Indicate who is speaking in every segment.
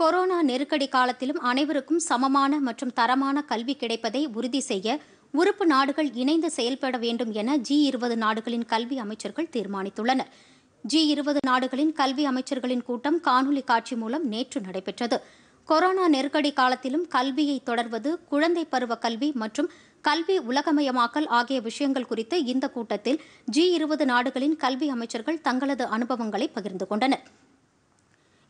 Speaker 1: corona நெருக்கடி காலத்திலும் அனைவருக்கும் சமமான மற்றும் தரமான கல்வி கிடைப்பதை உறுதி செய்ய உறுப்பு நாடுகள் இணைந்து செயல்பட வேண்டும் என ஜி இருபது நாடுகளின் கல்வி அமைச்சர்கள் தீர்மானித்துள்ளனர் ஜி இருபது நாடுகளின் கல்வி அமைச்சர்களின் கூட்டம் காணொலி காட்சி மூலம் நேற்று நடைபெற்றது கொரோனா நெருக்கடி காலத்திலும் கல்வியை தொடர்வது குழந்தை பருவ கல்வி மற்றும் கல்வி உலகமயமாக்கல் ஆகிய விஷயங்கள் குறித்து இந்த கூட்டத்தில் ஜி இருபது நாடுகளின் கல்வி அமைச்சர்கள் தங்களது அனுபவங்களை பகிர்ந்து கொண்டனா்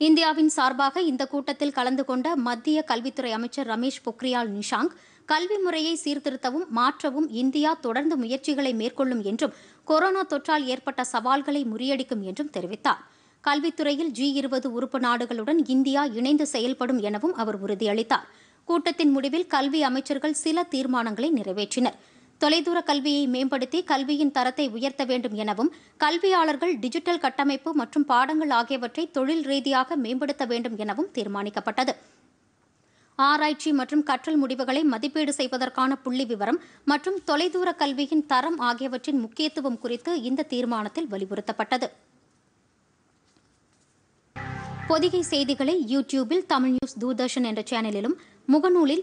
Speaker 1: இந்தியாவின் சார்பாக இந்த கூட்டத்தில் கலந்து கொண்ட மத்திய கல்வித்துறை அமைச்சர் ரமேஷ் பொக்ரியால் நிஷாங்க் கல்வி முறையை சீர்திருத்தவும் மாற்றவும் இந்தியா தொடர்ந்து முயற்சிகளை மேற்கொள்ளும் என்றும் கொரோனா தொற்றால் ஏற்பட்ட சவால்களை முறியடிக்கும் என்றும் தெரிவித்தார் கல்வித்துறையில் ஜி இருபது உறுப்பு நாடுகளுடன் இந்தியா இணைந்து செயல்படும் எனவும் அவர் உறுதியளித்தார் கூட்டத்தின் முடிவில் கல்வி அமைச்சர்கள் சில தீர்மானங்களை நிறைவேற்றினர் தொலைதூர கல்வியை மேம்படுத்தி கல்வியின் தரத்தை உயர்த்த வேண்டும் எனவும் கல்வியாளர்கள் டிஜிட்டல் கட்டமைப்பு மற்றும் பாடங்கள் ஆகியவற்றை தொழில் ரீதியாக மேம்படுத்த வேண்டும் எனவும் தீர்மானிக்கப்பட்டது ஆராய்ச்சி மற்றும் கற்றல் முடிவுகளை மதிப்பீடு செய்வதற்கான புள்ளி விவரம் மற்றும் தொலைதூர கல்வியின் தரம் ஆகியவற்றின் முக்கியத்துவம் குறித்து இந்த தீர்மானத்தில் வலியுறுத்தப்பட்டது பொதிகை செய்திகளை யூடியூபில் தமிழ் நியூஸ் தூர்தர்ஷன் என்ற சேனலிலும் முகநூலில்